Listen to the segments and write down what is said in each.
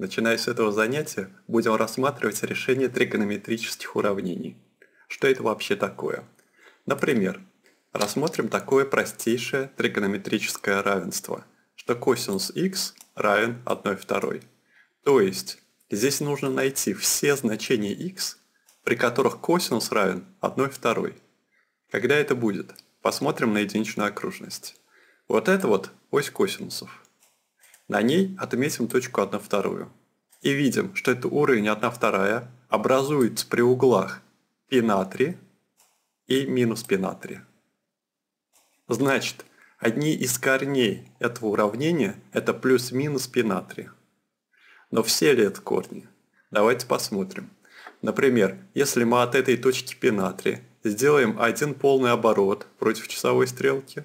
Начиная с этого занятия, будем рассматривать решение тригонометрических уравнений. Что это вообще такое? Например, рассмотрим такое простейшее тригонометрическое равенство, что косинус x равен 1 2. То есть, здесь нужно найти все значения x, при которых косинус равен 1 2. Когда это будет? Посмотрим на единичную окружность. Вот это вот ось косинусов. На ней отметим точку 1 вторую. И видим, что это уровень 1 вторая образуется при углах π на 3 и минус π на 3. Значит, одни из корней этого уравнения это плюс-минус π на 3. Но все ли это корни? Давайте посмотрим. Например, если мы от этой точки π на 3 сделаем один полный оборот против часовой стрелки,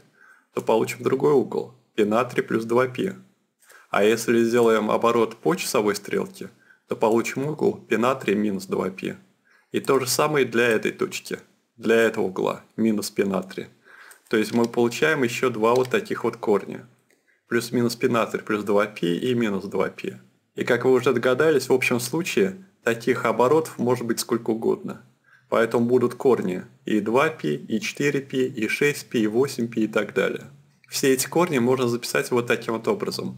то получим другой угол π на 3 плюс 2π. А если сделаем оборот по часовой стрелке, то получим угол π на 3 минус 2π. И то же самое для этой точки, для этого угла, минус π на 3. То есть мы получаем еще два вот таких вот корня. Плюс минус π на 3 плюс 2π и минус 2π. И как вы уже догадались, в общем случае таких оборотов может быть сколько угодно. Поэтому будут корни и 2π, и 4π, и 6π, и 8π и так далее. Все эти корни можно записать вот таким вот образом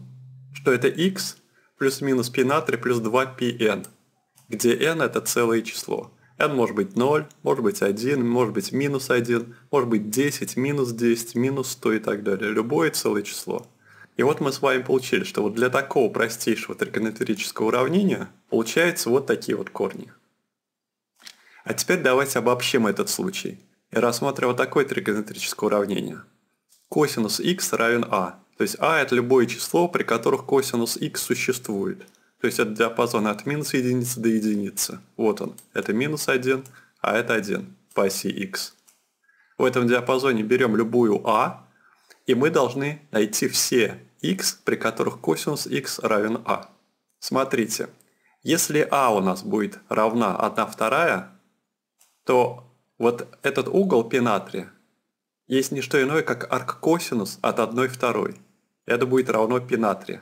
что это x плюс-минус на натрий плюс 2 n, где n это целое число. n может быть 0, может быть 1, может быть минус 1, может быть 10, минус 10, минус 100 и так далее. Любое целое число. И вот мы с вами получили, что вот для такого простейшего тригонометрического уравнения получаются вот такие вот корни. А теперь давайте обобщим этот случай и рассмотрим вот такое тригонометрическое уравнение. Косинус x равен а, то есть а это любое число, при которых косинус x существует. То есть это диапазон от минус единицы до единицы. Вот он. Это минус 1, а это 1 по оси x. В этом диапазоне берем любую а, и мы должны найти все x, при которых косинус x равен а. Смотрите, если а у нас будет равна 1 вторая, то вот этот угол пенатрия есть не что иное, как арккосинус от 1 второй это будет равно π натрия.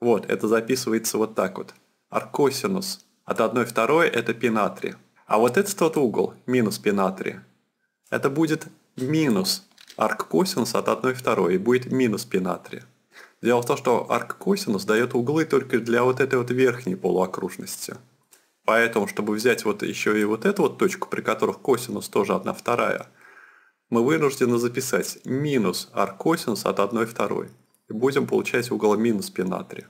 Вот, это записывается вот так вот. Аркосинус от 1 второй это π натрия. А вот этот вот угол, минус π натрия, это будет минус арккосинус от 1 второй, и будет минус π натрия. Дело в том, что арккосинус дает углы только для вот этой вот верхней полуокружности. Поэтому, чтобы взять вот еще и вот эту вот точку, при которых косинус тоже 1 вторая, мы вынуждены записать минус арккосинус от 1 второй и будем получать угол минус π натрия.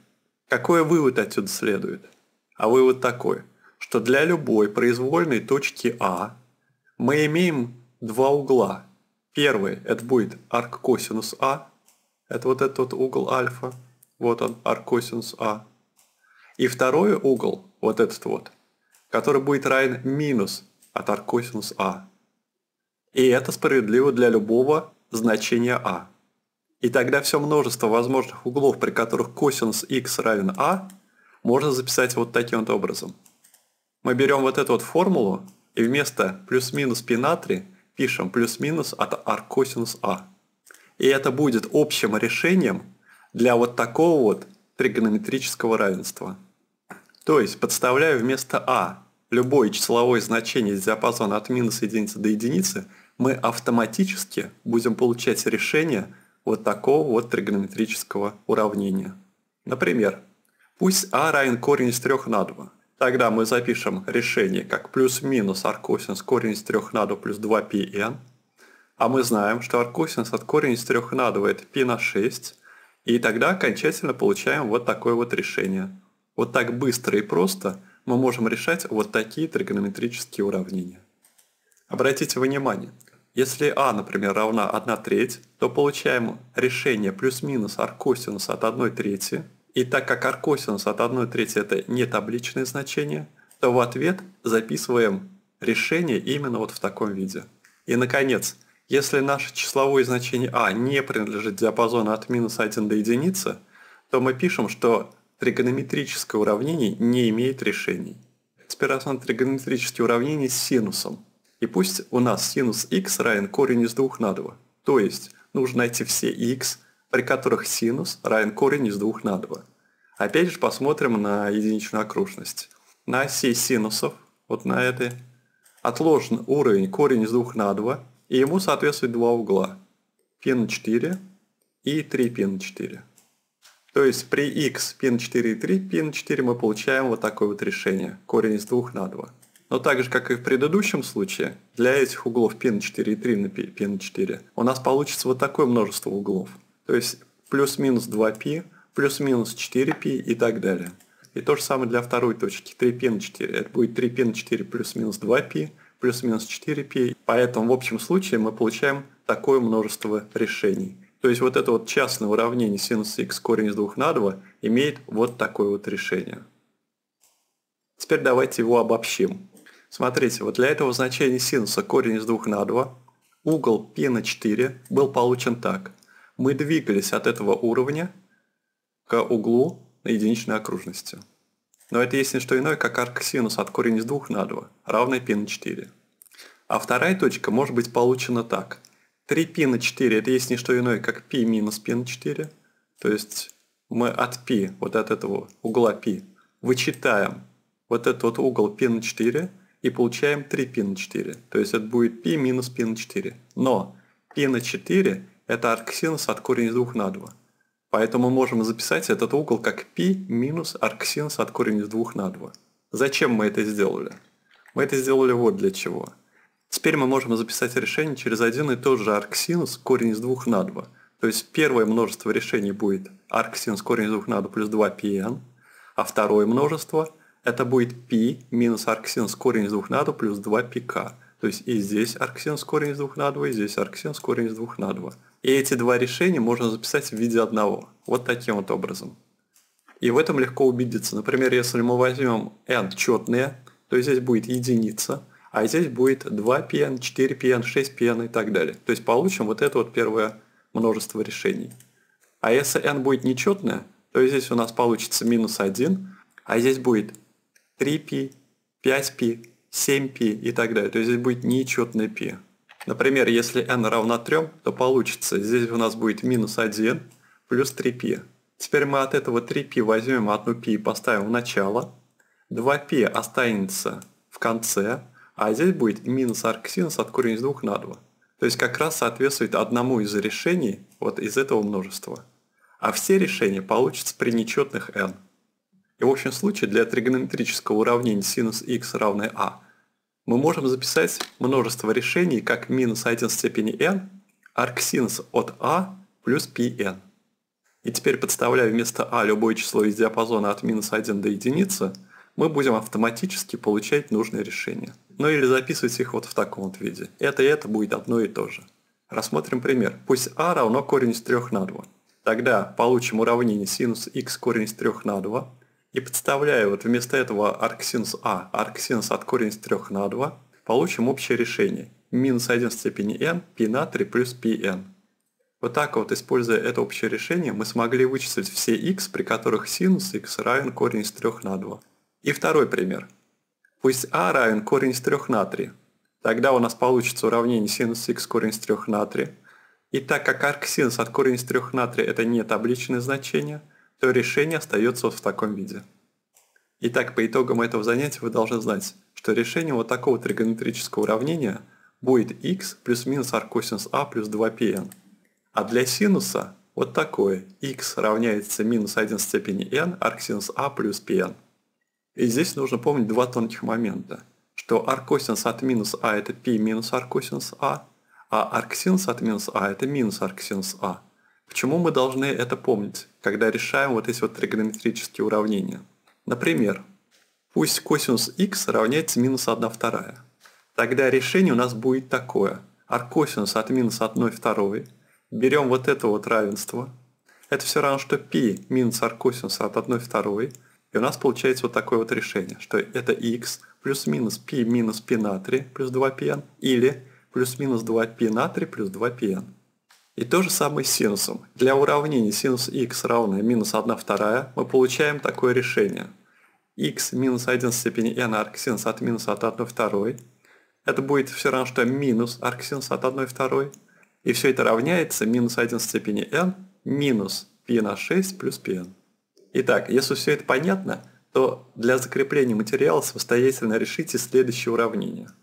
Какой вывод отсюда следует? А вывод такой, что для любой произвольной точки А мы имеем два угла. Первый это будет арккосинус А, это вот этот вот угол альфа, вот он, арккосинус А. И второй угол, вот этот вот, который будет равен минус от арккосинус А. И это справедливо для любого значения А. И тогда все множество возможных углов, при которых косинус x равен а, можно записать вот таким вот образом. Мы берем вот эту вот формулу и вместо плюс-минус π на 3 пишем плюс-минус от аркосинус а. И это будет общим решением для вот такого вот тригонометрического равенства. То есть подставляю вместо а любое числовое значение из диапазона от минус единицы до единицы, мы автоматически будем получать решение – вот такого вот тригонометрического уравнения. Например, пусть а равен корень из 3 на 2. Тогда мы запишем решение как плюс-минус аркосинус корень из 3 на 2 плюс 2πn. А мы знаем, что аркосинус от корень из 3 на 2 это π на 6. И тогда окончательно получаем вот такое вот решение. Вот так быстро и просто мы можем решать вот такие тригонометрические уравнения. Обратите внимание, если а, например, равна 1 треть, то получаем решение плюс-минус аркосинус от 1 трети. И так как аркосинус от 1 трети это не табличное значение, то в ответ записываем решение именно вот в таком виде. И, наконец, если наше числовое значение а не принадлежит диапазону от минус 1 до единицы, то мы пишем, что тригонометрическое уравнение не имеет решений. Теперь рассмотрим тригонометрические уравнения с синусом. И пусть у нас синус x равен корень из 2 на 2. То есть нужно найти все x, при которых синус равен корень из 2 на 2. Опять же посмотрим на единичную окружность. На оси синусов, вот на этой, отложен уровень корень из 2 на 2, и ему соответствует два угла. π на 4 и 3π на 4. То есть при x π на 4 и 3 π на 4 мы получаем вот такое вот решение. Корень из 2 на 2. Но так же, как и в предыдущем случае, для этих углов π на 4 и 3 на π на 4 у нас получится вот такое множество углов. То есть плюс-минус 2π, плюс-минус 4π и так далее. И то же самое для второй точки, 3π на 4. Это будет 3π на 4 плюс-минус 2π, плюс-минус 4π. Поэтому в общем случае мы получаем такое множество решений. То есть вот это вот частное уравнение синус x корень из 2 на 2 имеет вот такое вот решение. Теперь давайте его обобщим. Смотрите, вот для этого значения синуса корень из 2 на 2, угол π на 4 был получен так. Мы двигались от этого уровня к углу на единичной окружности. Но это есть не что иное, как арксинус от корень из 2 на 2, равный π на 4. А вторая точка может быть получена так. 3π на 4 это есть не что иное, как π минус π на 4. То есть мы от π, вот от этого угла π, вычитаем вот этот вот угол π на 4, и получаем 3π на 4. То есть это будет π минус π на 4. Но π на 4 это арксинус от корень из 2 на 2. Поэтому мы можем записать этот угол как π минус арксинус от корень из 2 на 2. Зачем мы это сделали? Мы это сделали вот для чего. Теперь мы можем записать решение через один и тот же арксинус корень из 2 на 2. То есть первое множество решений будет арксинус корень из 2 на 2 плюс 2πn, а второе множество – это будет π минус арксинус корень из двух на 2 плюс 2 пк. То есть и здесь арксинус корень из двух на 2, и здесь арксинус корень из двух на 2. И эти два решения можно записать в виде одного. Вот таким вот образом. И в этом легко убедиться. Например, если мы возьмем n четные, то здесь будет единица, а здесь будет 2pn, 4pn, 6pn и так далее. То есть получим вот это вот первое множество решений. А если n будет нечетное, то здесь у нас получится минус 1, а здесь будет 3π, 5π, 7π и так далее. То есть здесь будет нечетное π. Например, если n равна 3, то получится, здесь у нас будет минус 1 плюс 3π. Теперь мы от этого 3π возьмем 1π и поставим в начало. 2π останется в конце, а здесь будет минус арксинус от корень из 2 на 2. То есть как раз соответствует одному из решений вот из этого множества. А все решения получатся при нечетных n. И в общем случае для тригонометрического уравнения синус x равный а мы можем записать множество решений как минус 1 в степени n арксинус от а плюс πn. И теперь подставляя вместо а любое число из диапазона от минус 1 до единицы, мы будем автоматически получать нужные решения. Ну или записывать их вот в таком вот виде. Это и это будет одно и то же. Рассмотрим пример. Пусть а равно корень из 3 на 2. Тогда получим уравнение синус x корень из 3 на 2 и подставляя вот вместо этого арксинус А, арксинус от корень из 3 на 2, получим общее решение. Минус 1 в степени n, π на 3 плюс πn. Вот так вот, используя это общее решение, мы смогли вычислить все x, при которых синус x равен корень из 3 на 2. И второй пример. Пусть а равен корень из 3 на 3. Тогда у нас получится уравнение синус x корень из 3 на 3. И так как арксинус от корень из 3 на 3 это не табличное значение – то решение остается в таком виде. Итак, по итогам этого занятия вы должны знать, что решение вот такого тригонометрического уравнения будет x плюс-минус аркосинус а плюс 2πn. А для синуса вот такое x равняется минус 1 степени n арксинус а плюс πn. И здесь нужно помнить два тонких момента, что аркосинус от минус а это π минус аркосинус а, а арксинус от минус а это минус арксинус а. Почему мы должны это помнить, когда решаем вот эти вот тригонометрические уравнения? Например, пусть косинус x равняется минус 1 вторая. Тогда решение у нас будет такое. Аркосинус от минус 1 второй. Берем вот это вот равенство. Это все равно, что π минус аркосинус от 1 второй. И у нас получается вот такое вот решение, что это x плюс-минус π минус π на 3 плюс 2πn или плюс-минус 2π на 3 плюс 2πn. И то же самое с синусом. Для уравнения синус x равное минус 1 вторая мы получаем такое решение. x минус 1 в степени n арксинус от минус от 1 второй. Это будет все равно, что минус арксинус от 1 второй. И все это равняется минус 1 в степени n минус π на 6 плюс πn. Итак, если все это понятно, то для закрепления материала самостоятельно решите следующее уравнение –